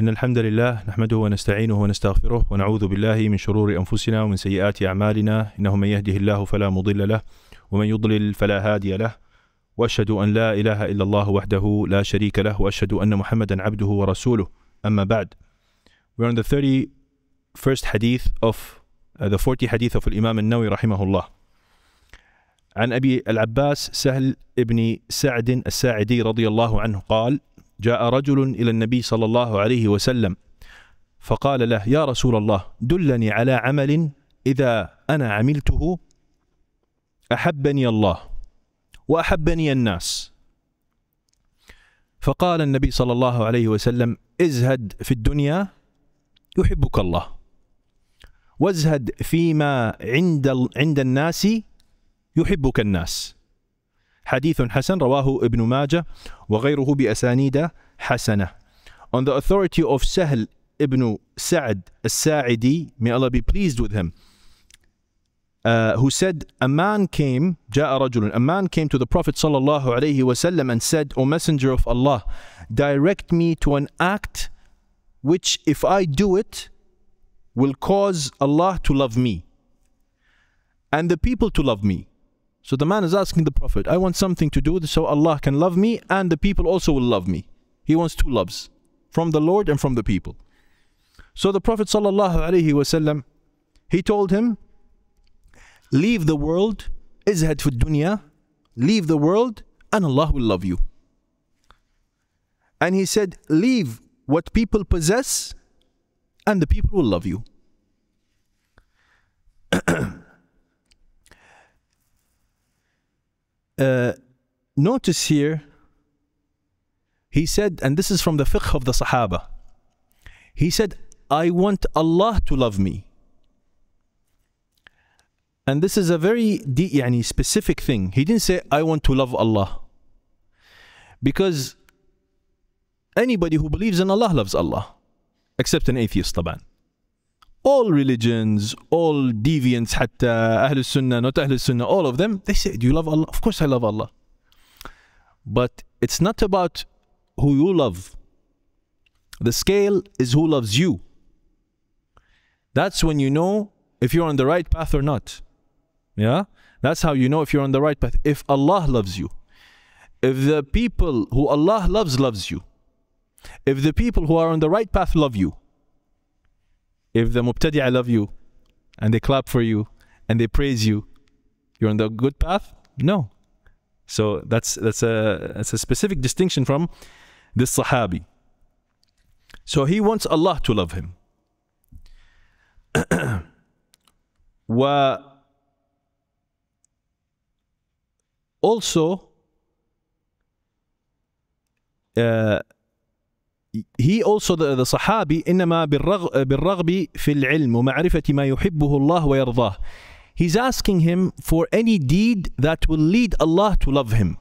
إن الحمد لله نحمده ونستعينه ونستغفره ونعوذ بالله من شرور أنفسنا ومن سيئات أعمالنا إنه من يهده الله فلا مضل له ومن يضلل فلا هادي له وأشهد أن لا إله إلا الله وحده لا شريك له وأشهد أن محمدا عبده ورسوله أما بعد We're on the 31st hadith of uh, the 40 hadith of الإمام النووي رحمه الله عن أبي العباس سهل ابن سعد الساعدي رضي الله عنه قال جاء رجل الى النبي صلى الله عليه وسلم فقال له يا رسول الله دلني على عمل اذا انا عملته احبني الله واحبني الناس فقال النبي صلى الله عليه وسلم ازهد في الدنيا يحبك الله وازهد فيما عند عند الناس يحبك الناس حديث حسن رواه ابن ماجه وغيره بأسانيد حسنة On the authority of سهل ibn سعد الساعدي saidi may Allah be pleased with him, uh, who said, a man came, جاء رجل, a man came to the Prophet الله عليه وسلم and said, O Messenger of Allah, direct me to an act which if I do it, will cause Allah to love me and the people to love me. So the man is asking the Prophet, I want something to do so Allah can love me and the people also will love me. He wants two loves from the Lord and from the people. So the Prophet وسلم, he told him, leave the world, izhad fi dunya, leave the world and Allah will love you. And he said, leave what people possess and the people will love you. uh, notice here, he said, and this is from the fiqh of the Sahaba, he said, I want Allah to love me. And this is a very yani, specific thing. He didn't say, I want to love Allah. Because anybody who believes in Allah loves Allah, except an atheist, طبعا all religions, all deviants, حتى أهل السنة, not أهل السنة, all of them, they say, do you love Allah? Of course I love Allah. But it's not about who you love. The scale is who loves you. That's when you know if you're on the right path or not. Yeah? That's how you know if you're on the right path. If Allah loves you. If the people who Allah loves loves you. If the people who are on the right path love you. If the mubtadi I love you and they clap for you and they praise you, you're on the good path? No. So that's that's a that's a specific distinction from this Sahabi. So he wants Allah to love him. also uh, he also the, the Sahabi إنما بالرغ, بالرغب في العلم ومعرفة ما يحبه الله ويرضاه he's asking him for any deed that will lead Allah to love him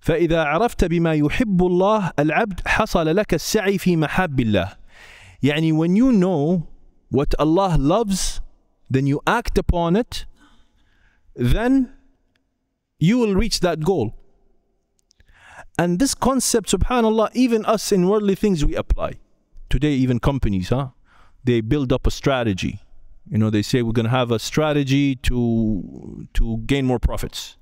فإذا عرفت بما يحب الله العبد حصل لك السعي في محاب الله يعني when you know what Allah loves then you act upon it then you will reach that goal and this concept, subhanAllah, even us in worldly things we apply. Today, even companies, huh? They build up a strategy. You know, they say we're gonna have a strategy to to gain more profits.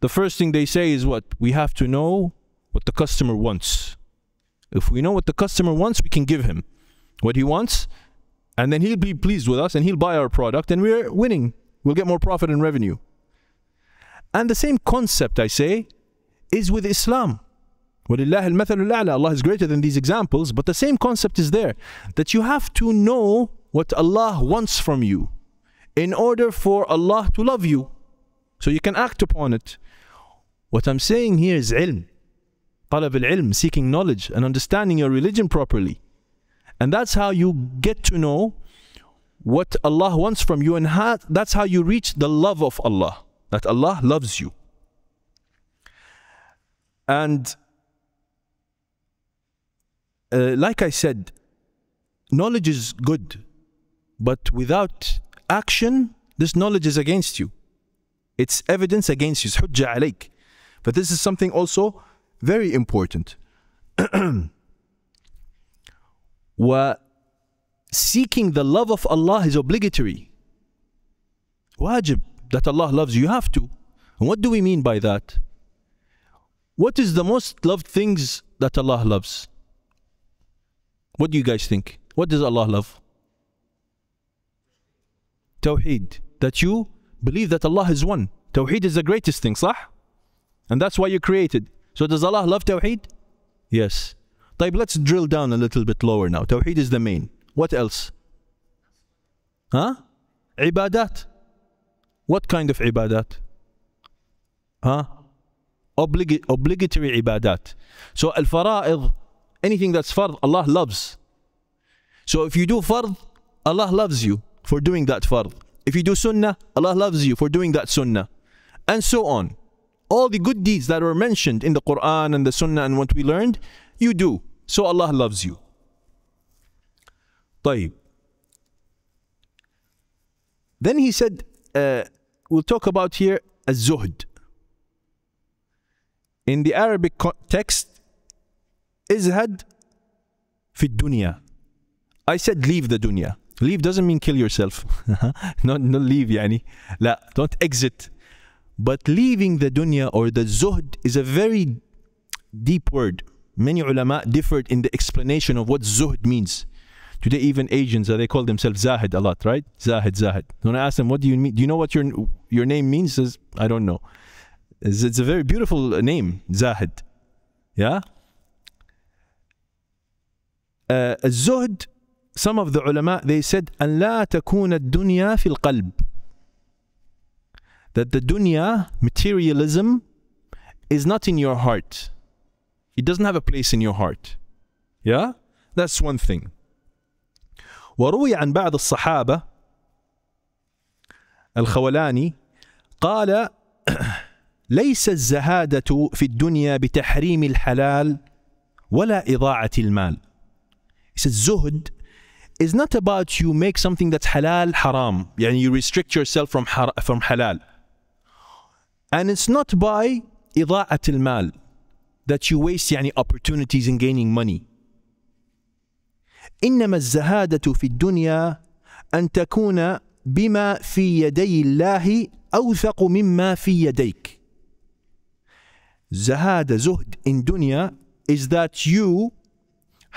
The first thing they say is what? We have to know what the customer wants. If we know what the customer wants, we can give him what he wants, and then he'll be pleased with us and he'll buy our product and we're winning. We'll get more profit and revenue. And the same concept, I say, is with Islam. Allah is greater than these examples, but the same concept is there that you have to know what Allah wants from you in order for Allah to love you so you can act upon it. What I'm saying here is ilm, talab al ilm, seeking knowledge and understanding your religion properly. And that's how you get to know what Allah wants from you, and that's how you reach the love of Allah, that Allah loves you. And uh, like I said, knowledge is good, but without action, this knowledge is against you. It's evidence against you. It's alayk. But this is something also very important. seeking the love of Allah is obligatory. Wajib, that Allah loves you. You have to. And what do we mean by that? What is the most loved things that Allah loves? What do you guys think? What does Allah love? Tawheed. That you believe that Allah is one. Tawheed is the greatest thing, صح? And that's why you created. So does Allah love Tawheed? Yes. Type, let's drill down a little bit lower now. Tawheed is the main. What else? Huh? Ibadat. What kind of ibadat? Huh? oblig- obligatory ibadat. So al fara'id, anything that's fard, Allah loves. So if you do fard, Allah loves you for doing that fard. If you do sunnah, Allah loves you for doing that sunnah. And so on. All the good deeds that were mentioned in the Quran and the sunnah and what we learned, you do. So Allah loves you. طيب. Then he said, uh, we'll talk about here الزهد in the Arabic context izhad fi dunya. I said leave the dunya. Leave doesn't mean kill yourself. not, not leave Yani la. don't exit. But leaving the dunya or the zuhd is a very deep word. Many ulama differed in the explanation of what zuhd means. Today, even Asians, uh, they call themselves zahid a lot, right? Zahid, zahid. When I ask them, what do you mean? Do you know what your, your name means? Says, I don't know. It's, it's a very beautiful name, Zahid. Yeah? Uh, الزهد some of the ulama they said أن لا تكون الدنيا في القلب that the dunya materialism is not in your heart it doesn't have a place in your heart yeah that's one thing وروي عن بعض الصحابة الخولاني قال ليس الزهاده في الدنيا بتحريم الحلال ولا اضاعه المال. He says زهد is not about you make something that's halal haram يعني you restrict yourself from har- from halal and it's not by إضاعة المال that you waste يعني opportunities in gaining money إنما الزهادة في الدنيا أن تكون بما في يدي الله أوثق مما في يديك Zahad, zuhd in dunya is that you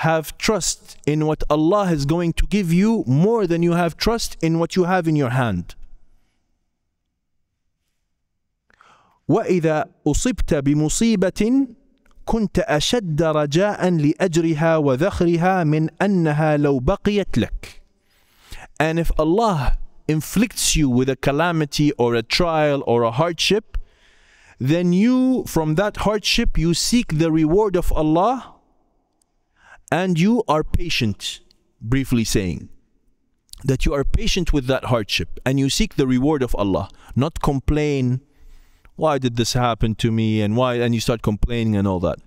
have trust in what Allah is going to give you more than you have trust in what you have in your hand. وإذا أصبت بمصيبة كنت أشد رجاء لأجرها وذخرها من أنها لو بقيت لك. And if Allah inflicts you with a calamity or a trial or a hardship, then you, from that hardship, you seek the reward of Allah and you are patient, briefly saying that you are patient with that hardship and you seek the reward of Allah, not complain, why did this happen to me and why, and you start complaining and all that.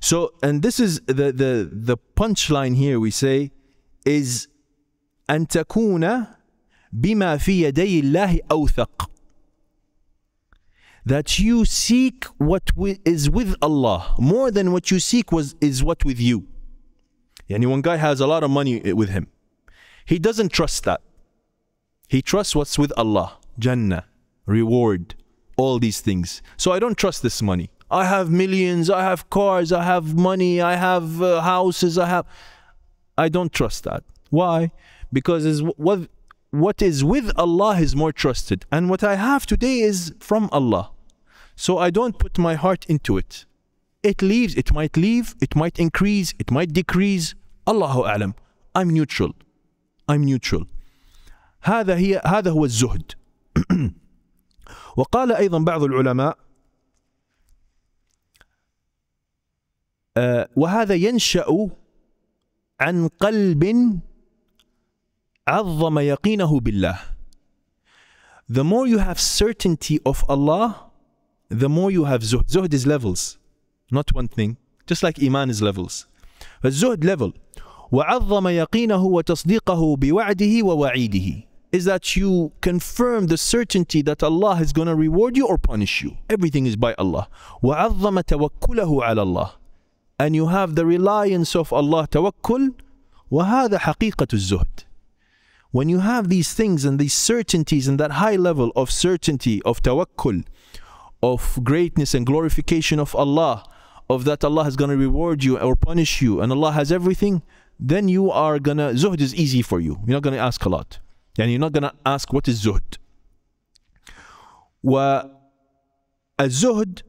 So, and this is the, the, the punchline here we say is أن تكون بما في يدي الله أوثق that you seek what is with Allah more than what you seek was, is what with you. Any one guy has a lot of money eh, with him. He doesn't trust that. He trusts what's with Allah, Jannah, reward, all these things. So I don't trust this money. I have millions, I have cars, I have money, I have uh, houses, I have... I don't trust that. Why? Because it's what what is with Allah is more trusted. And what I have today is from Allah. So I don't put my heart into it. It leaves, it might leave, it might increase, it might decrease. Allahu Alam. I'm neutral. I'm neutral. هذا هي هذا هو الزهد. وقال أيضا بعض العلماء وهذا ينشأ عن قلب عظم يقينه بالله the more you have certainty of Allah the more you have zuhd zuhd is levels not one thing just like iman is levels but zuhd level وعظم يقينه وتصديقه بوعده ووعيده is that you confirm the certainty that Allah is going to reward you or punish you. Everything is by Allah. وَعَظَّمَ تَوَكُّلَهُ عَلَى Allah. And you have the reliance of Allah, توكل وَهَذَا حَقِيقَةُ الزُّهْدِ when you have these things and these certainties and that high level of certainty, of tawakkul, of greatness and glorification of Allah, of that Allah is going to reward you or punish you, and Allah has everything, then you are going to, zuhd is easy for you. You're not going to ask a lot. And you're not going to ask what is zuhd. والزهد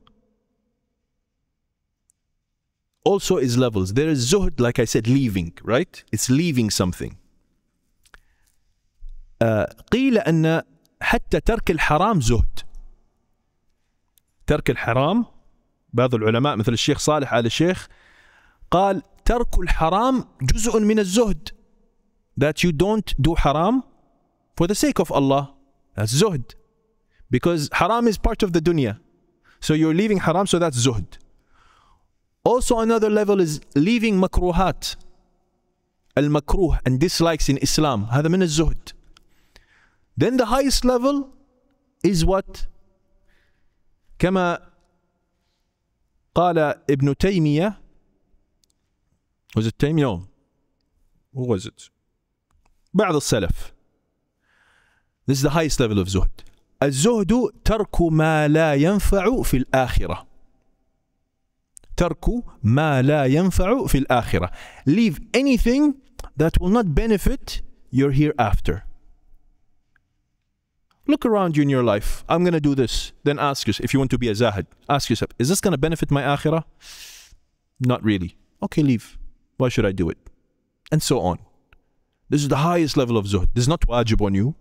also is levels. There is zuhd, like I said, leaving, right? It's leaving something. قيل أن حتى ترك الحرام زهد ترك الحرام بعض العلماء مثل الشيخ صالح آل الشيخ قال ترك الحرام جزء من الزهد that you don't do حرام for the sake of Allah that's زهد because حرام is part of the dunya so you're leaving حرام so that's زهد also another level is leaving مكروهات المكروه and dislikes in Islam هذا من الزهد Then the highest level is what? كما قال ابن تيمية was it Taymiyyah? Who was it? بعض السلف This is the highest level of زهد. الزهد ترك ما لا ينفع في الآخرة. ترك ما لا ينفع في الآخرة. Leave anything that will not benefit your hereafter. Look around you in your life. I'm going to do this. Then ask yourself, if you want to be a zahid, ask yourself, is this going to benefit my akhirah? Not really. Okay, leave. Why should I do it? And so on. This is the highest level of zuhd. This is not wajib on you.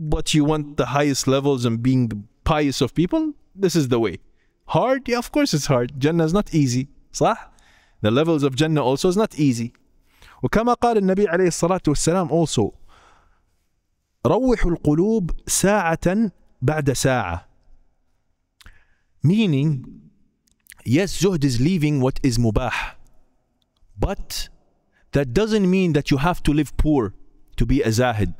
But you want the highest levels and being the pious of people? This is the way. Hard? Yeah, of course it's hard. Jannah is not easy. Salah. The levels of Jannah also is not easy. وكما قال النبي عليه الصلاة والسلام also روحوا القلوب ساعة بعد ساعة meaning yes zuhd is leaving what is mubah but that doesn't mean that you have to live poor to be a zahid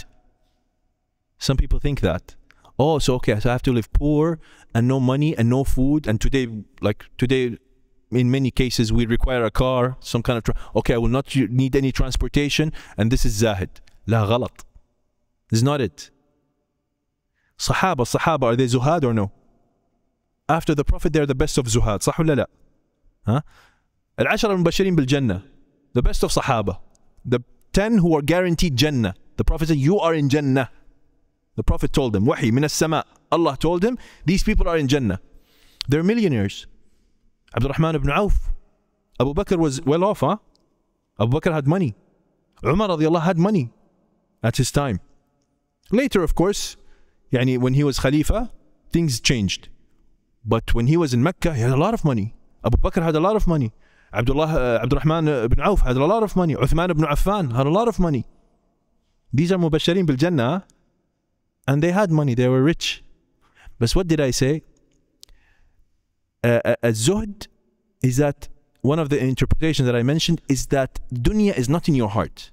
some people think that oh so okay so i have to live poor and no money and no food and today like today in many cases we require a car some kind of okay i will not need any transportation and this is zahid la غلط. This is not it. Sahaba, Sahaba, are they Zuhad or no? After the Prophet, they're the best of Zuhad. Sahulala, Huh? Al-Ashara mubashirin bil-Jannah. The best of Sahaba. The 10 who are guaranteed Jannah. The Prophet said, you are in Jannah. The Prophet told them, Wahi, min sama Allah told him, these people are in Jannah. They're millionaires. Abdurrahman ibn Auf. Abu Bakr was well off, huh? Abu Bakr had money. Umar radiallahu had money at his time. Later, of course, يعني when he was Khalifa, things changed. But when he was in Mecca, he had a lot of money. Abu Bakr had a lot of money. Abdullah, uh, Abdurrahman uh, ibn Auf had a lot of money. Uthman ibn Affan had a lot of money. These are Mubashirin bil Jannah, and they had money, they were rich. But what did I say? Uh, uh a zuhd is that one of the interpretations that I mentioned is that dunya is not in your heart.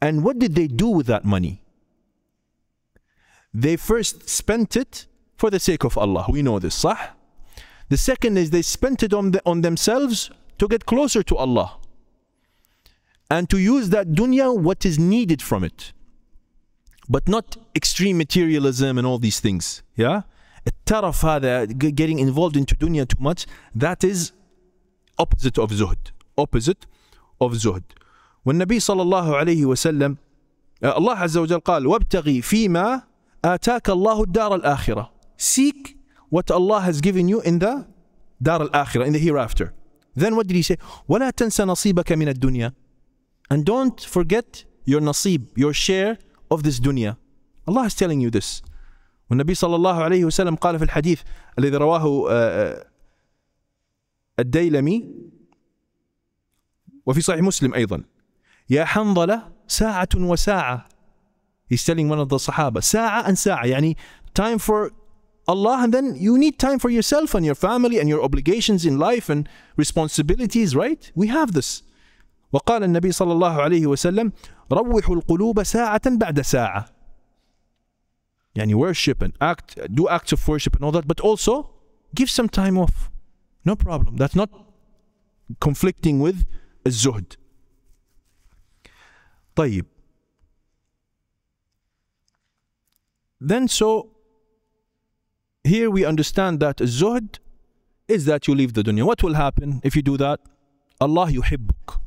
And what did they do with that money? They first spent it for the sake of Allah. We know this, sah. The second is they spent it on, the, on themselves to get closer to Allah and to use that dunya what is needed from it. But not extreme materialism and all these things. Yeah? الترف هذا getting involved into dunya too much that is opposite of zuhd opposite of zuhd والنبي صلى الله عليه وسلم الله عز وجل قال وابتغي فيما آتاك الله الدار الآخرة seek what Allah has given you in the دار الآخرة in the hereafter then what did he say ولا تنسى نصيبك من الدنيا and don't forget your نصيب your share of this dunya Allah is telling you this والنبي صلى الله عليه وسلم قال في الحديث الذي رواه آه، آه، الديلمي وفي صحيح مسلم أيضا يا حنظلة ساعة وساعة He's telling one of the Sahaba, ساعة and ساعة, يعني time for Allah, and then you need time for yourself and your family and your obligations in life and responsibilities, right? We have this. وقال النبي صلى الله عليه وسلم روحوا القلوب ساعة بعد ساعة يعني worship and act do acts of worship and all that but also give some time off no problem that's not conflicting with الزهد طيب Then so here we understand that zuhd is that you leave the dunya. What will happen if you do that? Allah yuhibbuk.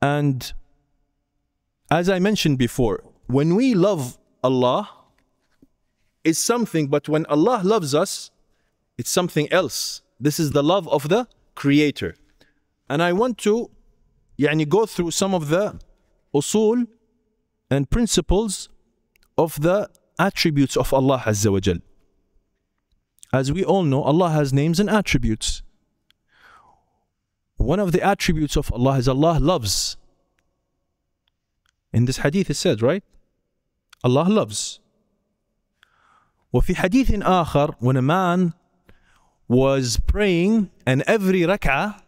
And as I mentioned before, when we love Allah, it's something, but when Allah loves us, it's something else. This is the love of the Creator. And I want to يعني, go through some of the usul and principles of the attributes of Allah Azza wa Jal. As we all know, Allah has names and attributes. One of the attributes of Allah is Allah loves. In this hadith it said, right? Allah loves. وفي حديث آخر when a man was praying and every rak'ah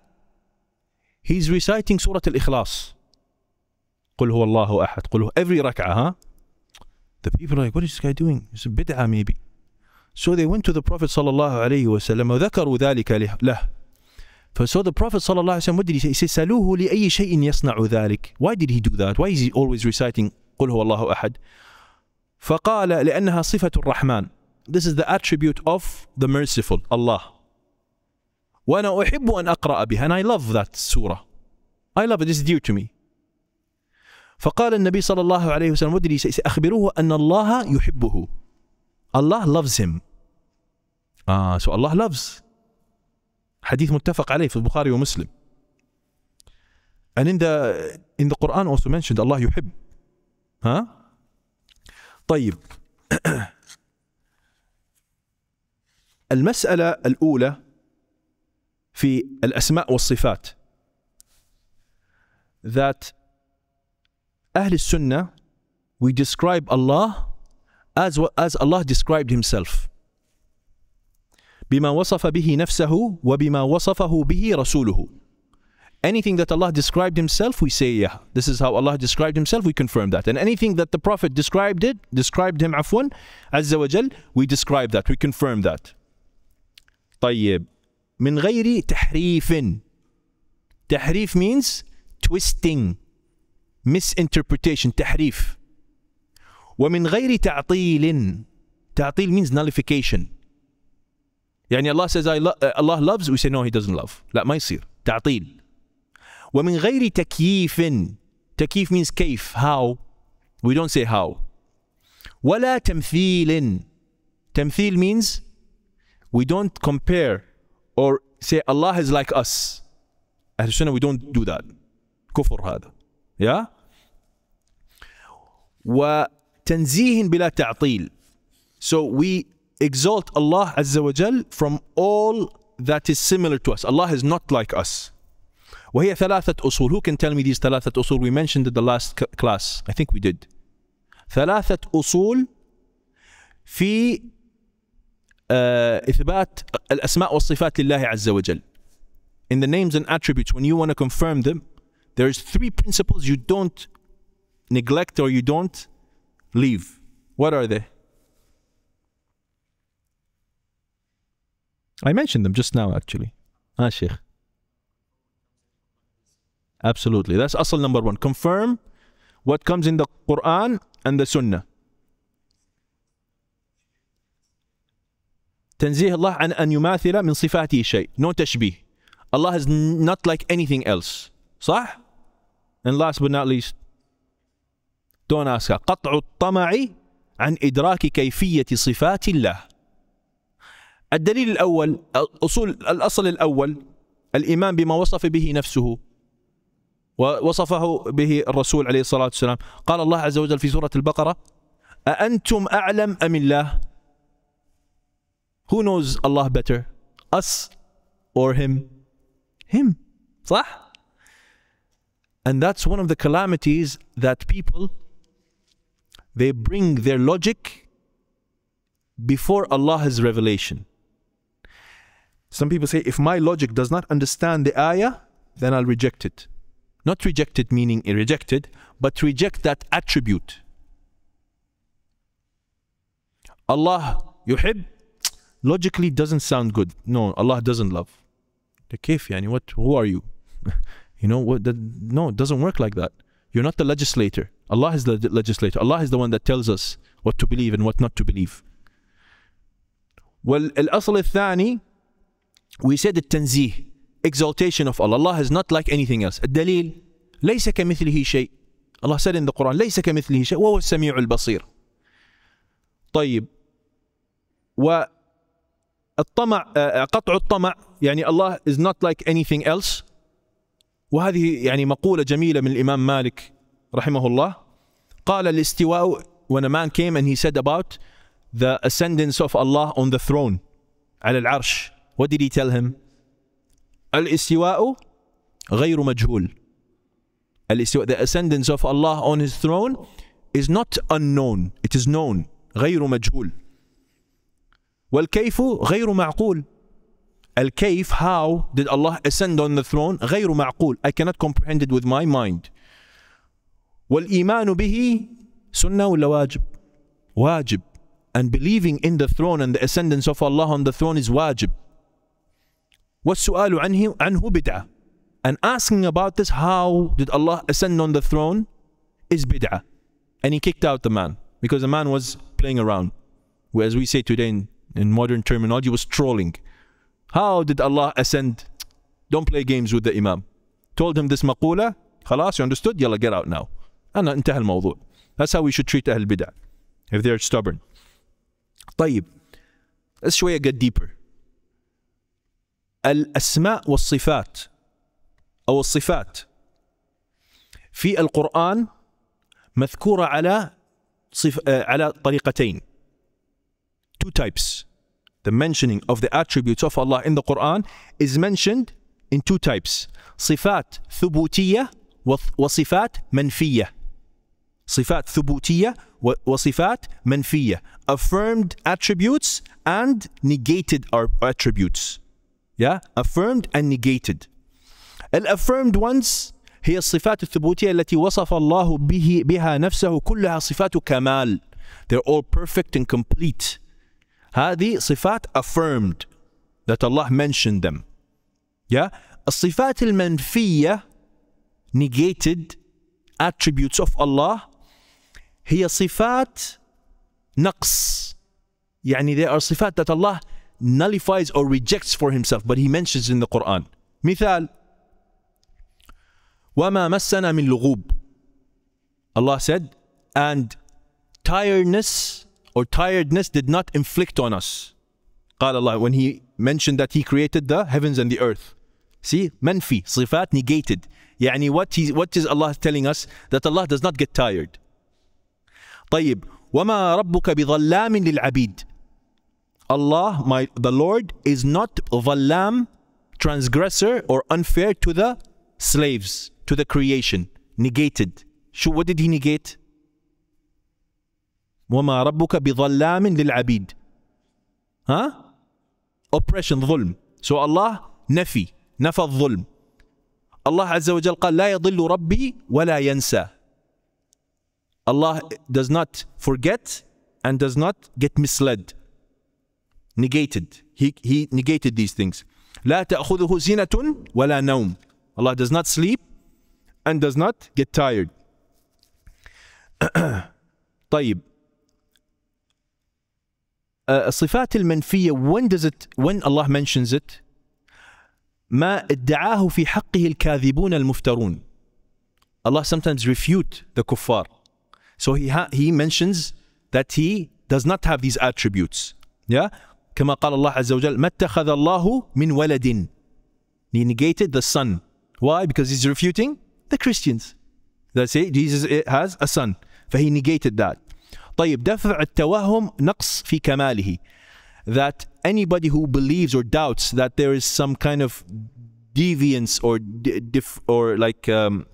he's reciting Surah Al-Ikhlas. قل هو الله احد قل هو every ركعه ها the people are like what is this guy doing it's a bid'ah maybe so they went to the prophet صلى الله عليه وسلم وذكروا ذلك له So the Prophet صلى الله عليه وسلم what did he say? He said سألوه لأي شيء يصنع ذلك Why did he do that? Why is he always reciting قل هو الله أحد فقال لأنها صفة الرحمن This is the attribute of the merciful Allah وأنا أحب أن أقرأ بها and I love that surah I love it, it's dear to me فقال النبي صلى الله عليه وسلم ودري سأخبره أن الله يحبه الله loves him آه سو الله loves حديث متفق عليه في البخاري ومسلم and in the in the Quran also mentioned الله يحب ها طيب المسألة الأولى في الأسماء والصفات that Ahl Sunnah, we describe Allah as, as Allah described Himself. بما وصف به نفسه وبما وصفه به رسوله. Anything that Allah described Himself, we say, yeah, this is how Allah described Himself, we confirm that. And anything that the Prophet described it, described Him, afwan, عز wa we describe that, we confirm that. طيب من غير تحريف تحريف means twisting misinterpretation تحريف ومن غير تعطيل تعطيل means nullification يعني الله says I lo- eh, Allah loves we say no he doesn't love لا ما يصير تعطيل ومن غير تكييف تكييف means كيف how we don't say how ولا تمثيل تمثيل means we don't compare or say Allah is like us Ahl Sunnah we don't do that كفر هذا يا وتنزيه بلا تعطيل so we exalt Allah عز وجل from all that is similar to us Allah is not like us وهي ثلاثة أصول who can tell me these ثلاثة أصول we mentioned in the last class I think we did ثلاثة أصول في إثبات الأسماء والصفات لله عز وجل in the names and attributes when you want to confirm them There's three principles you don't neglect or you don't leave. What are they? I mentioned them just now, actually. Ah, Sheikh. Absolutely. That's asal number one. Confirm what comes in the Quran and the Sunnah. تنزيه الله عن أن يماثل من صفاته شيء. No تشبيه. Allah is not like anything else. صح؟ And last but not least, don't ask her. قطع الطمع عن إدراك كيفية صفات الله. الدليل الأول أصول الأصل الأول الإيمان بما وصف به نفسه ووصفه به الرسول عليه الصلاة والسلام قال الله عز وجل في سورة البقرة أأنتم أعلم أم الله Who knows Allah better us or him him صح And that's one of the calamities that people they bring their logic before Allah's revelation. Some people say, if my logic does not understand the ayah, then I'll reject it. Not reject it meaning rejected, but reject that attribute. Allah yuhib logically doesn't sound good. No, Allah doesn't love. The kif, yani, what who are you? You know what? The, no, it doesn't work like that. You're not the legislator. Allah is the legislator. Allah is the one that tells us what to believe and what not to believe. والأصل الثاني we said tanzih, exaltation of Allah. Allah is not like anything else. dalil, ليس كمثله شيء. Allah said in the Quran ليس كمثله شيء وهو السميع البصير. طيب والطمع قطع الطمع يعني Allah is not like anything else وهذه يعني مقولة جميلة من الإمام مالك رحمه الله قال الاستواء when a man came and he said about the ascendance of Allah on the throne على العرش what did he tell him الاستواء غير مجهول الاستواء the ascendance of Allah on his throne is not unknown it is known غير مجهول والكيف غير معقول al how did Allah ascend on the throne? غير معقول. I cannot comprehend it with my mind. والإيمان به سنة ولا واجب؟ واجب. And believing in the throne and the ascendance of Allah on the throne is wajib. والسؤال عنه عنه بدعة. And asking about this, how did Allah ascend on the throne, is bid'ah. And he kicked out the man because the man was playing around. as we say today in, in modern terminology, was trolling. How did Allah ascend? Don't play games with the Imam. Told him this مقولة خلاص you understood, يلا get out now. أنا انتهى الموضوع. That's how we should treat أهل البدع. If they're stubborn. طيب. Let's شوية get deeper. الأسماء والصفات أو الصفات في القرآن مذكورة على صف... على طريقتين. Two types. the mentioning of the attributes of Allah in the Quran is mentioned in two types صفات ثبوتية وصفات منفية صفات ثبوتية وصفات منفية affirmed attributes and negated attributes yeah affirmed and negated affirmed ones هي الصفات الثبوتية التي وصف الله به بها نفسه كلها صفات كمال they're all perfect and complete هذه صفات affirmed that Allah mentioned them yeah? الصفات المنفية negated attributes of Allah هي صفات نقص يعني there are صفات that Allah nullifies or rejects for himself but he mentions in the Quran مثال وما مسنا من لغوب Allah said and tiredness or tiredness did not inflict on us. قال الله when he mentioned that he created the heavens and the earth. See, منفي, صفات negated. يعني what, he, what is Allah telling us? That Allah does not get tired. طيب, وما ربك بظلام للعبيد. Allah, my, the Lord, is not ظلام, transgressor or unfair to the slaves, to the creation. Negated. What did he negate? وما ربك بظلام للعبيد ها اوبريشن ظلم سو الله نفي نفى الظلم الله عز وجل قال لا يضل ربي ولا ينسى Allah does not forget and does not get misled negated he, he negated these things لا تأخذه زينة ولا نوم Allah does not sleep and does not get tired طيب الصفات المنفيه when does it when الله mentions it ما ادعاه في حقه الكاذبون المفترون Allah sometimes refute the kuffar so he he mentions that he does not have these attributes yeah كما قال الله عز وجل ما اتخذ الله من ولد he negated the son why because he's refuting the Christians that's it Jesus has a son فهي negated that طيب دفع التوهم نقص في كماله that anybody who believes or doubts that there is some kind of deviance or diff or like um,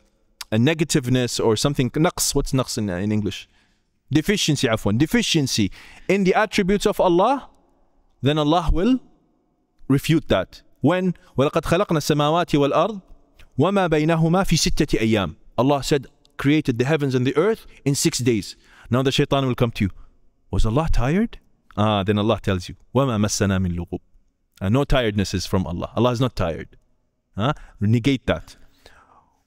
a negativeness or something نقص what's نقص in, in English deficiency عفوا deficiency in the attributes of Allah then Allah will refute that when وَلَقَدْ خَلَقْنَا السَّمَاوَاتِ وَالْأَرْضِ وَمَا بَيْنَهُمَا فِي سِتَّةِ أَيَّامٍ Allah said created the heavens and the earth in six days now the shaitan will come to you. Was Allah tired? Ah, then Allah tells you, وَمَا مَسَّنَا مِن لُغُوب. Uh, no tiredness is from Allah. Allah is not tired. Huh? Negate that.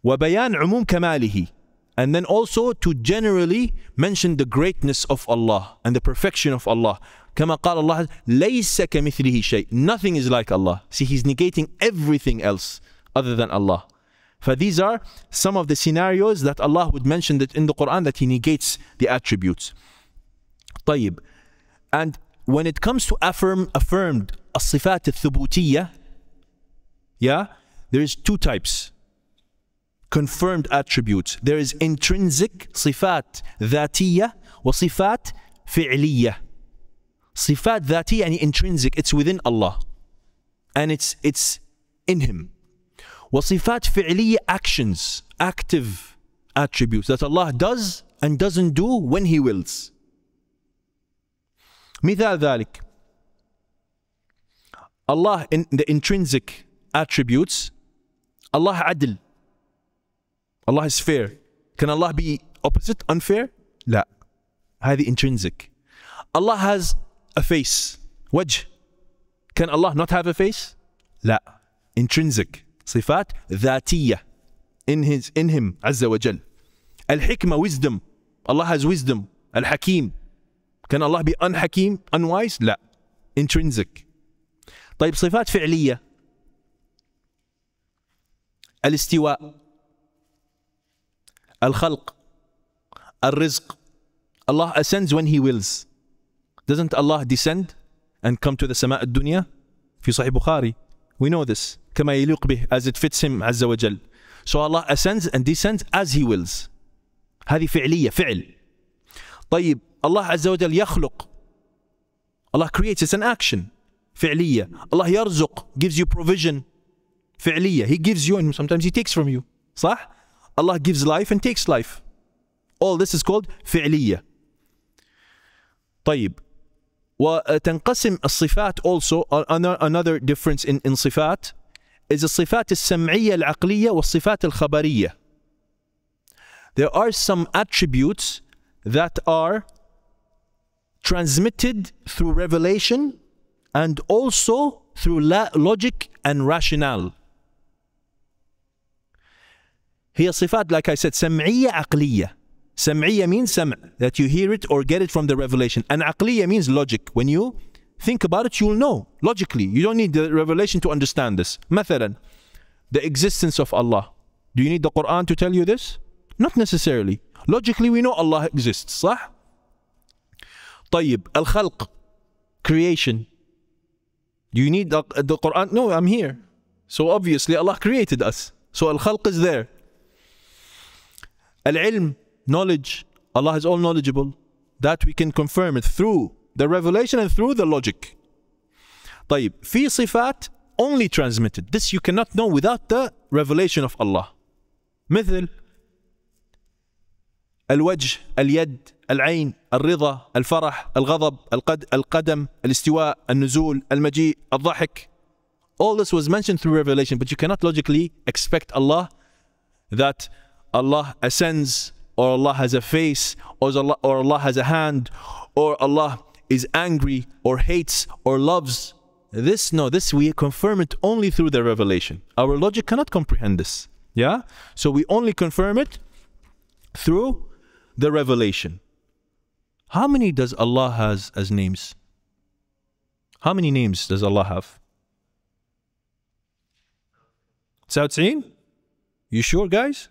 وَبَيَانْ عُمُومْ كَمَالِهِ and then also to generally mention the greatness of Allah and the perfection of Allah. كما قال Allah, لَيْسَ كَمِثْلِهِ شَيْءٍ Nothing is like Allah. See, he's negating everything else other than Allah these are some of the scenarios that Allah would mention that in the Quran that He negates the attributes. طيب. And when it comes to affirm, affirmed الصفات الثبوتية, yeah, there is two types. Confirmed attributes. There is intrinsic صفات ذاتية وصفات فعلية. صفات ذاتية يعني intrinsic. It's within Allah. And it's, it's in Him. وصفات فعلية actions active attributes that Allah does and doesn't do when He wills مثال ذلك Allah in the intrinsic attributes Allah عدل Allah is fair can Allah be opposite unfair لا هذه intrinsic Allah has a face وجه can Allah not have a face لا intrinsic صفات ذاتية in, his, in him عز وجل الحكمة wisdom الله has wisdom الحكيم كان الله be unحكيم unwise لا intrinsic طيب صفات فعلية الاستواء الخلق الرزق الله ascends when he wills doesn't Allah descend and come to the سماء الدنيا في صحيح بخاري we know this كما يليق به as it fits him عز وجل so Allah ascends and descends as he wills هذه فعلية فعل طيب الله عز وجل يخلق Allah creates it's an action فعلية الله يرزق gives you provision فعلية he gives you and sometimes he takes from you صح Allah gives life and takes life all this is called فعلية طيب وتنقسم الصفات also another difference in, in صفات is صفات السمعية العقلية والصفات الخبرية. There are some attributes that are transmitted through revelation and also through logic and rationale. هي صفات like I said سمعية عقلية. سمعية means سمع that you hear it or get it from the revelation and عقلية means logic when you think about it, you'll know logically. You don't need the revelation to understand this. مثلا, the existence of Allah. Do you need the Quran to tell you this? Not necessarily. Logically, we know Allah exists, صح? طيب, الخلق, creation. Do you need the, the Quran? No, I'm here. So obviously, Allah created us. So al is there. Al-ilm, knowledge. Allah is all knowledgeable. That we can confirm it through the revelation and through the logic طيب في صفات only transmitted this you cannot know without the revelation of Allah مثل الوجه اليد العين الرضا الفرح الغضب القد القدم الاستواء النزول المجيء الضحك all this was mentioned through revelation but you cannot logically expect Allah that Allah ascends or Allah has a face or Allah, or Allah has a hand or Allah is angry or hates or loves. This, no, this we confirm it only through the revelation. Our logic cannot comprehend this. Yeah? So we only confirm it through the revelation. How many does Allah has as names? How many names does Allah have? 19? You sure, guys?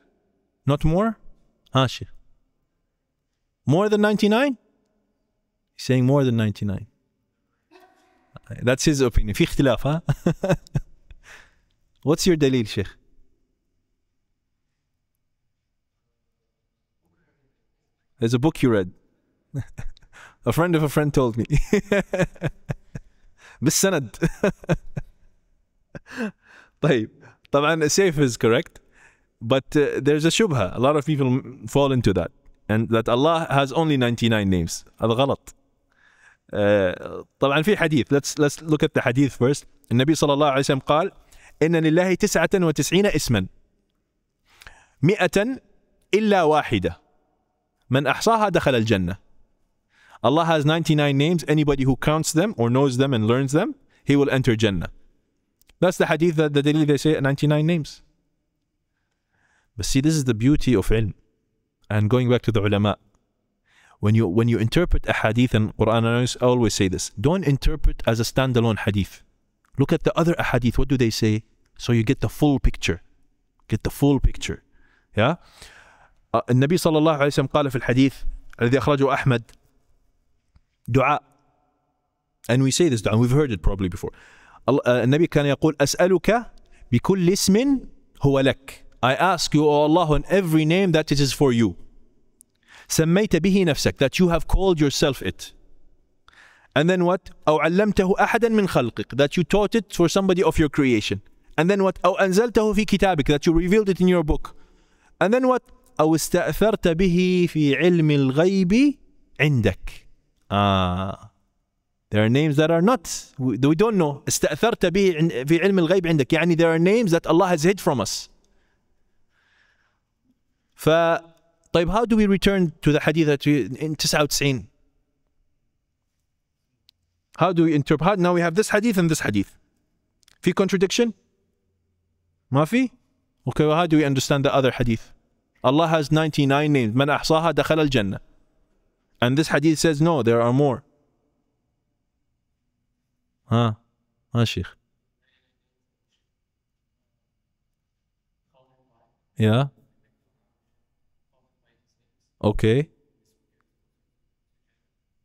Not more? Ashir. More than 99? He's saying more than 99. That's his opinion. في huh? What's your dalil, Sheikh? There's a book you read. a friend of a friend told me. بالسند. طيب. طبعا safe is correct. But uh, there's a shubha. A lot of people fall into that. And that Allah has only 99 names. هذا غلط. طبعا في حديث let's ليتس look at the hadith first النبي صلى الله عليه وسلم قال إن لله تسعة وتسعين اسما مئة إلا واحدة من أحصاها دخل الجنة الله has 99 names anybody who counts them or knows them and learns them he will enter Jannah that's the hadith that the daily they say 99 names but see this is the beauty of ilm and going back to the ulama when you when you interpret a hadith and Quran, I always say this: don't interpret as a standalone hadith. Look at the other hadith. What do they say? So you get the full picture. Get the full picture. Yeah. Uh, النبي صلى الله عليه وسلم قال في الحديث الذي أخرجه أحمد دعاء and we say this دعاء we've heard it probably before النبي uh, كان يقول أسألك بكل اسم هو لك I ask you, O Allah, on every name that it is for you. سميت به نفسك that you have called yourself it and then what أو علمته أحدا من خلقك that you taught it for somebody of your creation and then what أو أنزلته في كتابك that you revealed it in your book and then what أو استأثرت به في علم الغيب عندك آه ah. There are names that are not we don't know استأثرت به في علم الغيب عندك يعني there are names that Allah has hid from us ف طيب how do we return to the hadith that we, in 99 how do we interpret now we have this hadith and this hadith في contradiction ما في okay well, how do we understand the other hadith Allah has 99 names من أحصاها دخل الجنة and this hadith says no there are more ها ها شيخ yeah Okay.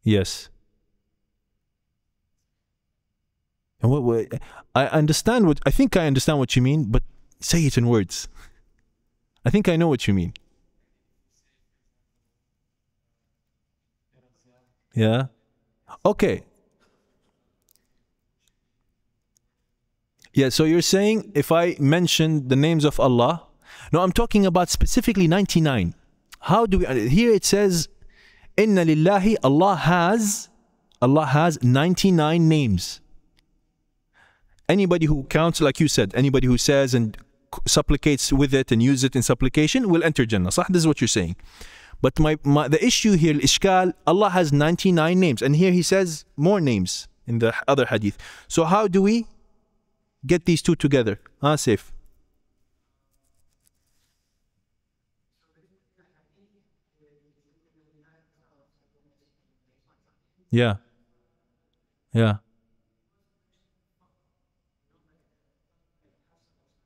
Yes. And what, what I understand what I think I understand what you mean, but say it in words. I think I know what you mean. Yeah. Okay. Yeah, so you're saying if I mention the names of Allah, no, I'm talking about specifically 99. How do we, here it says, Inna lillahi, Allah has, Allah has 99 names. Anybody who counts, like you said, anybody who says and supplicates with it and uses it in supplication will enter Jannah. This is what you're saying. But my, my the issue here, ishkal, Allah has 99 names. And here he says more names in the other hadith. So how do we get these two together? Asif. Ah, Yeah. Yeah.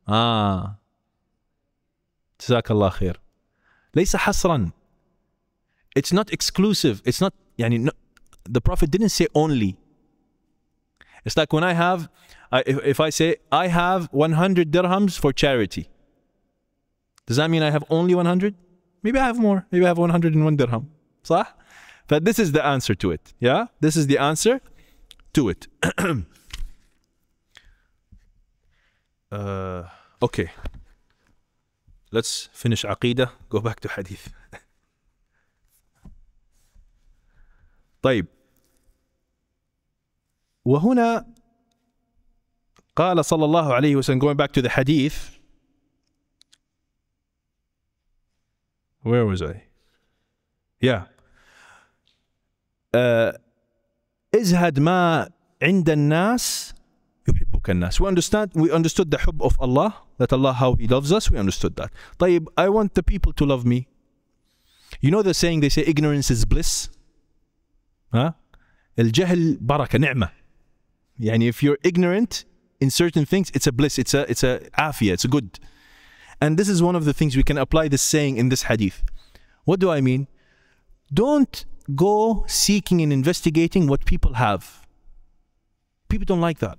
آه جزاك الله خير ليس حصرا it's not exclusive it's not يعني no, the prophet didn't say only it's like when I have I, if, if I say I have 100 dirhams for charity does that mean I have only 100 maybe I have more maybe I have 101 dirham صح that this is the answer to it. Yeah? This is the answer to it. uh, okay. Let's finish Aqidah, go back to Hadith. طيب وهنا قال صلى الله عليه وسلم going back to the hadith where was I yeah ازهد ما عند الناس يحبك الناس. We understand we understood the hub of Allah, that Allah how He loves us, we understood that. طيب, I want the people to love me. You know the saying they say ignorance is bliss. Huh? الجهل بركة نعمة. يعني if you're ignorant in certain things, it's a bliss, it's a it's a afia, it's a good. And this is one of the things we can apply this saying in this hadith. What do I mean? Don't go seeking and investigating what people have. People don't like that.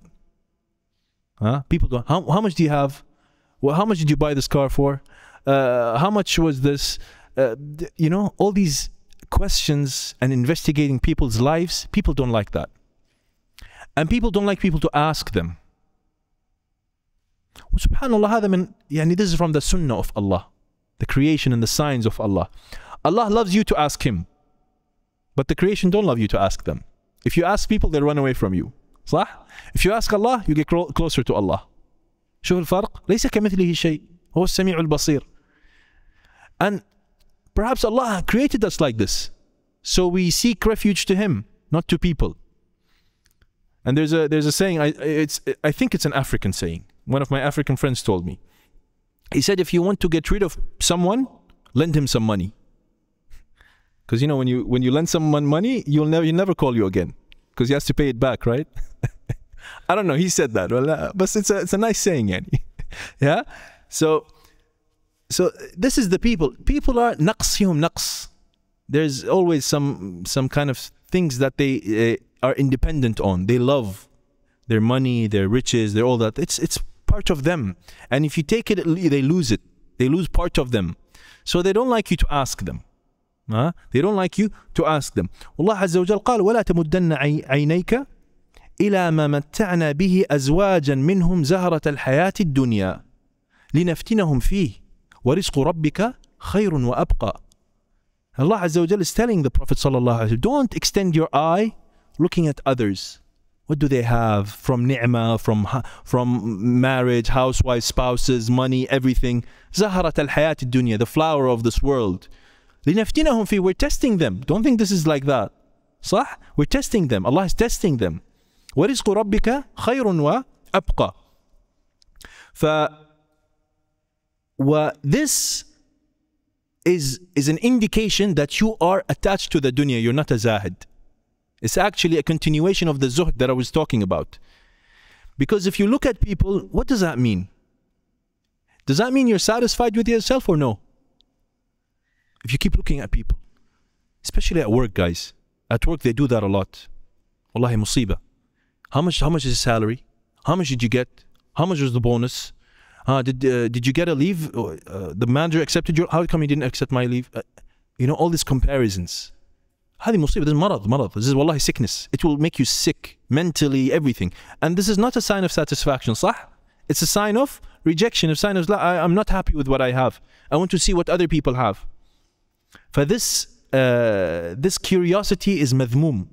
Huh? People don't. How, how much do you have? Well, how much did you buy this car for? Uh, how much was this? Uh, you know, all these questions and investigating people's lives, people don't like that. And people don't like people to ask them. Subhanallah, this is from the sunnah of Allah, the creation and the signs of Allah. Allah loves you to ask Him. But the creation don't love you to ask them. If you ask people, they run away from you. صح? If you ask Allah, you get closer to Allah. شوف الفرق؟ ليس كمثله شيء. هو السميع البصير. And perhaps Allah created us like this. So we seek refuge to Him, not to people. And there's a there's a saying. I it's I think it's an African saying. One of my African friends told me. He said, if you want to get rid of someone, lend him some money. Because you know when you when you lend someone money, you'll never you never call you again because he has to pay it back, right? I don't know. He said that, well, uh, but it's a it's a nice saying, yani. yeah. So so this is the people. People are naqsihum naqs. There's always some some kind of things that they uh, are independent on. They love their money, their riches, their all that. It's it's part of them. And if you take it, they lose it. They lose part of them. So they don't like you to ask them. Huh? They don't like you to ask them. والله عز وجل قال ولا تمدن عينيك إلى ما متعنا به أزواجا منهم زهرة الحياة الدنيا لنفتنهم فيه ورزق ربك خير وأبقى. Allah Azza wa Jal is telling the Prophet Sallallahu don't extend your eye looking at others. What do they have from ni'mah, from, from marriage, housewives, spouses, money, everything? Zaharat al-hayat the flower of this world. لنفتنهم we're testing them don't think this is like that صح we're testing them Allah is testing them ورزق ربك خير وأبقى ف و this is is an indication that you are attached to the dunya you're not a zahid it's actually a continuation of the zuhd that I was talking about because if you look at people what does that mean does that mean you're satisfied with yourself or no if you keep looking at people, especially at work, guys, at work they do that a lot. Wallahi musiba. How much? How much is the salary? How much did you get? How much was the bonus? Uh, did uh, did you get a leave? Uh, the manager accepted your. How come he didn't accept my leave? Uh, you know all these comparisons. هذه مصيبة this is مرض مرض this is والله sickness it will make you sick mentally everything and this is not a sign of satisfaction صح it's a sign of rejection a sign of I, I'm not happy with what I have I want to see what other people have فذس ذس uh, this curiosity is مذموم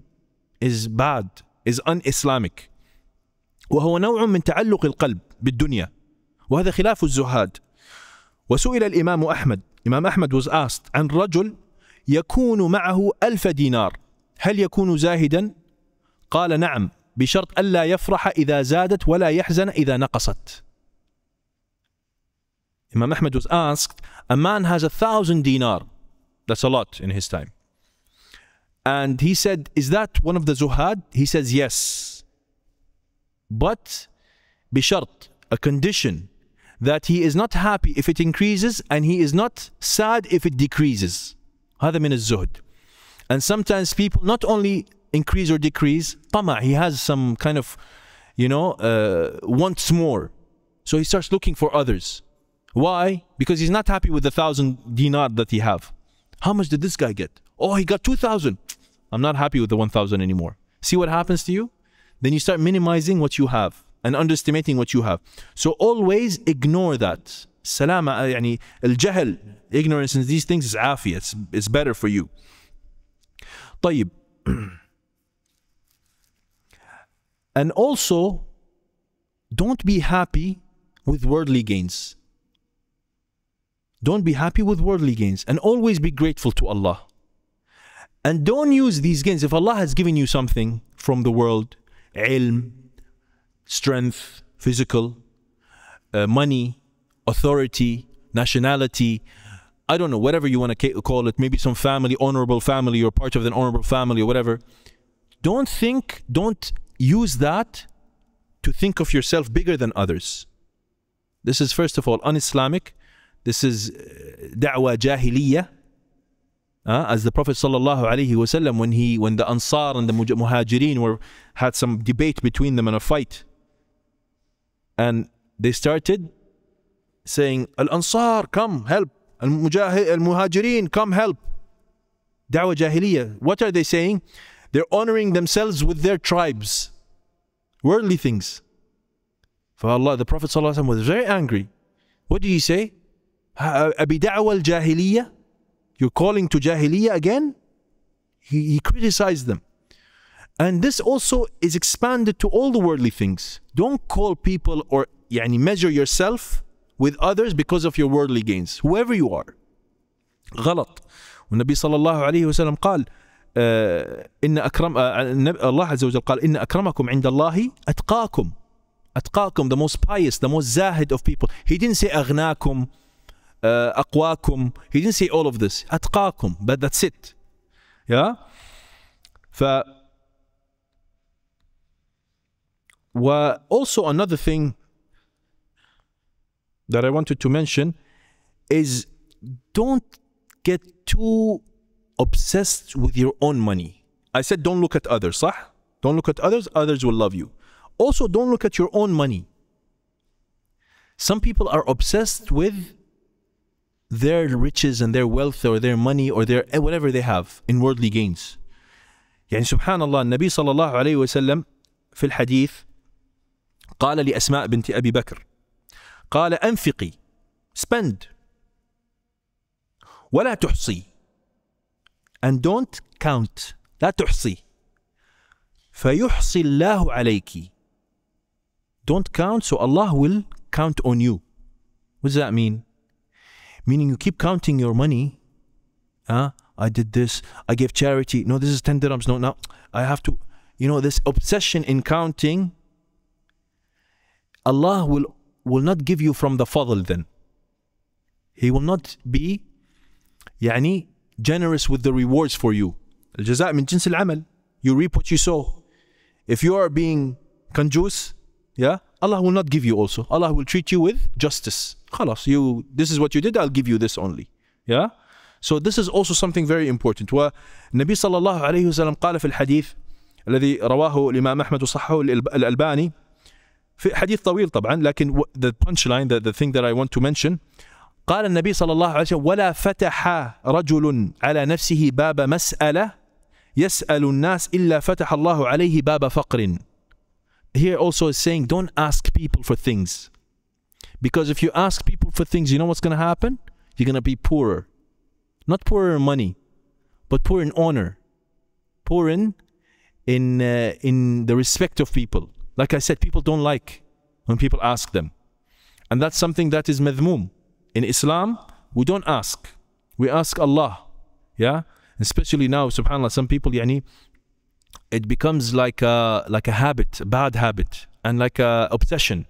is bad is un-Islamic وهو نوع من تعلق القلب بالدنيا وهذا خلاف الزهاد وسئل الإمام أحمد إمام أحمد was asked عن رجل يكون معه ألف دينار هل يكون زاهدا؟ قال نعم بشرط ألا يفرح إذا زادت ولا يحزن إذا نقصت Imam Ahmed was asked, a man has a thousand dinar That's a lot in his time. And he said, Is that one of the Zuhad? He says, Yes. But bishart, a condition that he is not happy if it increases and he is not sad if it decreases. هذا من الزهد. And sometimes people not only increase or decrease, طمع, he has some kind of, you know, uh, wants more. So he starts looking for others. Why? Because he's not happy with the thousand dinar that he have. How much did this guy get? Oh, he got 2,000. I'm not happy with the 1,000 anymore. See what happens to you? Then you start minimizing what you have and underestimating what you have. So always ignore that. Salama, يعني, uh, الجهل, ignorance in these things is afi, It's, it's better for you. طيب. and also, don't be happy with worldly gains. Don't be happy with worldly gains and always be grateful to Allah. And don't use these gains. If Allah has given you something from the world, ilm, strength, physical, uh, money, authority, nationality, I don't know, whatever you want to call it, maybe some family, honorable family, or part of an honorable family, or whatever. Don't think, don't use that to think of yourself bigger than others. This is, first of all, un Islamic. This is uh, da'wa jahiliyyah. Uh, as the Prophet sallallahu alaihi wasallam, when he, when the Ansar and the Muhajirin were had some debate between them and a fight, and they started saying, "Al Ansar, come help! Al Muhajirin, come help!" da'wa jahiliyyah. What are they saying? They're honoring themselves with their tribes, worldly things. For Allah, the Prophet ﷺ was very angry. What did he say? بدعوى الجاهلية uh, you're calling to jahiliyyah again he, he criticized them and this also is expanded to all the worldly things don't call people or يعني measure yourself with others because of your worldly gains whoever you are غلط والنبي صلى الله عليه وسلم قال إن أكرم الله عز وجل قال إن أكرمكم عند الله أتقاكم أتقاكم the most pious the most zahid of people he didn't say أغناكم uh, أقواكم he didn't say all of this أتقاكم but that's it yeah ف also another thing that I wanted to mention is don't get too obsessed with your own money. I said don't look at others, صح? Don't look at others, others will love you. Also, don't look at your own money. Some people are obsessed with their riches and their wealth or their money or their eh, whatever they have in worldly gains. يعني سبحان الله النبي صلى الله عليه وسلم في الحديث قال لأسماء بنت أبي بكر قال أنفقي spend ولا تحصي and don't count لا تحصي فيحصي الله عليك don't count so Allah will count on you what does that mean meaning you keep counting your money. Huh? I did this. I gave charity. No, this is 10 dirhams. No, now I have to. You know, this obsession in counting, Allah will, will not give you from the fadl then. He will not be يعني, generous with the rewards for you. الجزاء من جنس العمل. You reap what you sow. If you are being conjuice, Yeah? Allah will not give you also. Allah will treat you with justice. خلاص, you this is what you did, I'll give you this only. Yeah? So this is also something very important. والنبي صلى الله عليه وسلم قال في الحديث الذي رواه الإمام أحمد وصححه الألباني في حديث طويل طبعا لكن the punchline the, the thing that I want to mention قال النبي صلى الله عليه وسلم ولا فتح رجل على نفسه باب مسألة يسأل الناس إلا فتح الله عليه باب فقر here also is saying don't ask people for things. Because if you ask people for things, you know what's going to happen? You're going to be poorer. Not poorer in money, but poor in honor, poor in in uh, in the respect of people. Like I said, people don't like when people ask them. And that's something that is madhmum. In Islam, we don't ask. We ask Allah. Yeah? Especially now, subhanAllah, some people, yani, it becomes like a like a habit, a bad habit, and like a obsession.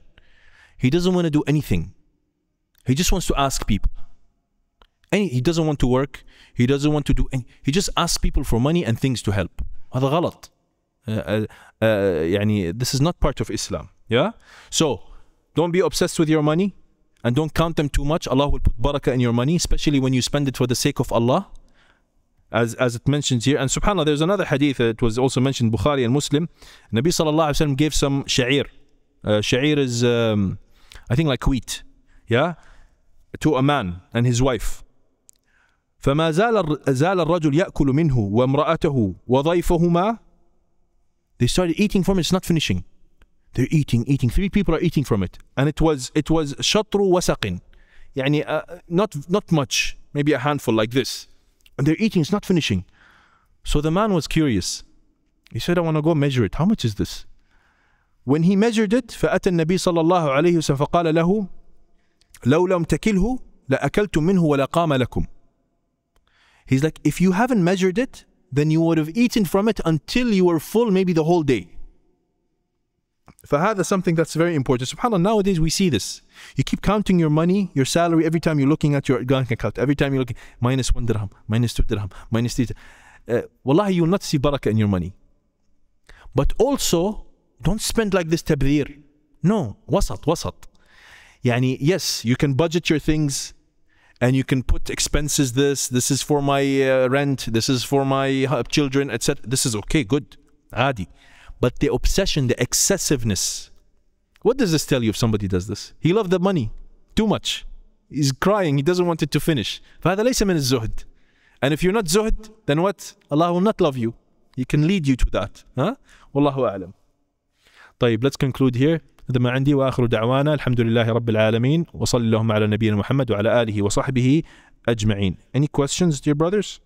He doesn't want to do anything. He just wants to ask people. Any, he doesn't want to work. He doesn't want to do any. He just asks people for money and things to help. هذا غلط. Uh, uh, uh, يعني this is not part of Islam. Yeah. So don't be obsessed with your money and don't count them too much. Allah will put barakah in your money, especially when you spend it for the sake of Allah as, as it mentions here. And subhanAllah, there's another hadith that was also mentioned, Bukhari and Muslim. Nabi sallallahu alayhi wa gave some sha'ir. Uh, sha'ir is, um, I think, like wheat, yeah, to a man and his wife. فما زال زال الرجل يأكل منه وامرأته وضيفهما they started eating from it, it's not finishing. They're eating, eating. Three people are eating from it. And it was it was شطر wasaqin. يعني uh, not not much, maybe a handful like this. And they're eating, it's not finishing. So the man was curious. He said, I want to go measure it. How much is this? When he measured it, فأتى النبي صلى الله عليه وسلم فقال له لو لم تكله لأكلت منه ولا قام لكم. He's like, if you haven't measured it, then you would have eaten from it until you were full, maybe the whole day. فهذا something that's very important. SubhanAllah, nowadays we see this. You keep counting your money, your salary, every time you're looking at your bank account, every time you're looking, minus one dirham, minus two dirham, minus three Uh, wallahi, you will not see barakah in your money. But also, don't spend like this tabdir. No, wasat, wasat. Yani, yes, you can budget your things and you can put expenses this, this is for my uh, rent, this is for my uh, children, etc. This is okay, good, adi but the obsession, the excessiveness. What does this tell you if somebody does this? He loved the money too much. He's crying, he doesn't want it to finish. فهذا ليس من الزهد. And if you're not zuhd, then what? Allah will not love you. He can lead you to that. Huh? Allah أعلم. طيب, let's conclude here. هذا ما عندي واخر دعوانا الحمد لله رب العالمين وصلي اللهم على نبينا محمد وعلى اله وصحبه اجمعين. Any questions, dear brothers?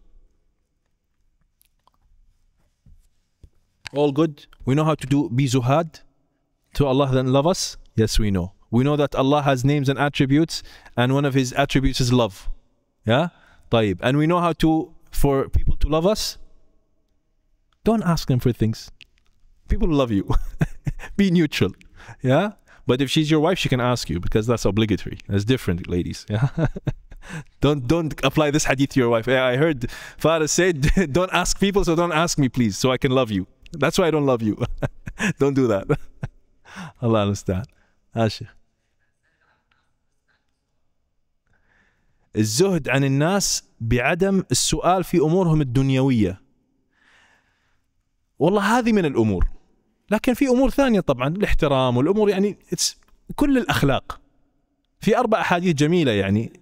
all good. We know how to do be zuhad to Allah then love us. Yes, we know. We know that Allah has names and attributes, and one of His attributes is love. Yeah, taib. And we know how to for people to love us. Don't ask them for things. People love you. be neutral. Yeah. But if she's your wife, she can ask you because that's obligatory. That's different, ladies. Yeah. don't don't apply this hadith to your wife. I heard Farah said, don't ask people, so don't ask me, please, so I can love you. That's why I don't love you. don't do that. Allah understand. آشخ ah, الزهد عن الناس بعدم السؤال في امورهم الدنيويه. والله هذه من الامور. لكن في امور ثانيه طبعا الاحترام والامور يعني كل الاخلاق. في اربع احاديث جميله يعني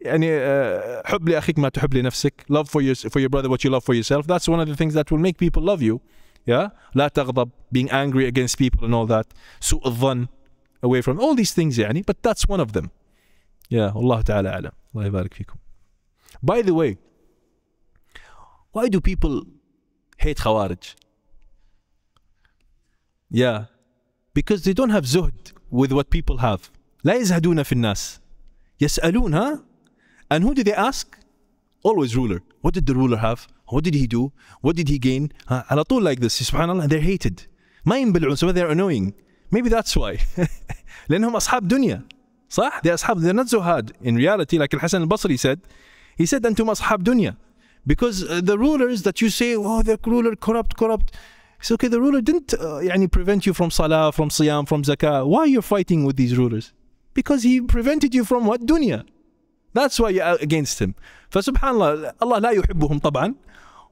يعني آه، حب لاخيك ما تحب لنفسك، love for your for your brother what you love for yourself. That's one of the things that will make people love you. yeah لا تغضب being angry against people and all that سوء away from all these things يعني but that's one of them yeah Allah تعالى أعلم الله يبارك فيكم by the way why do people hate خوارج yeah because they don't have زهد with what people have لا يزهدون في الناس يسألون ها huh? and who do they ask always ruler what did the ruler have what did he do? What did he gain? Uh, على طول like this subhanallah they're hated ما ينبلعون so they're annoying maybe that's why لأنهم أصحاب دنيا صح؟ They're أصحاب they're not زهاد in reality like الحسن البصري said he said أنتم أصحاب دنيا because uh, the rulers that you say oh the ruler corrupt corrupt it's okay the ruler didn't uh, يعني prevent you from salah from siyam from zakah why are you fighting with these rulers because he prevented you from what dunya That's why you're against him. فسبحان الله الله لا يحبهم طبعا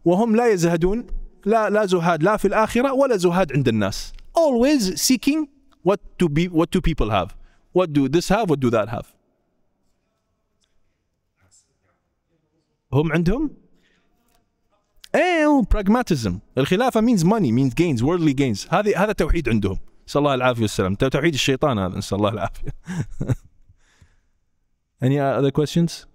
وهم لا يزهدون لا لا زهاد لا في الآخرة ولا زهاد عند الناس. Always seeking what to be what do people have? What do this have? What do that have? هم عندهم ايه eh, براغماتيزم oh, الخلافه مينز ماني مينز gains worldly gains هذه هذا توحيد عندهم نسال الله العافيه والسلام توحيد الشيطان هذا نسال الله العافيه Any other questions?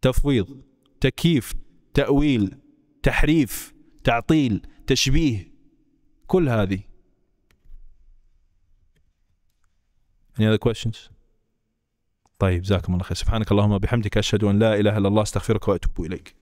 تفويض تكييف تأويل تحريف تعطيل تشبيه كل هذه Any other questions? طيب جزاكم الله خير سبحانك اللهم وبحمدك أشهد أن لا إله إلا الله استغفرك وأتوب إليك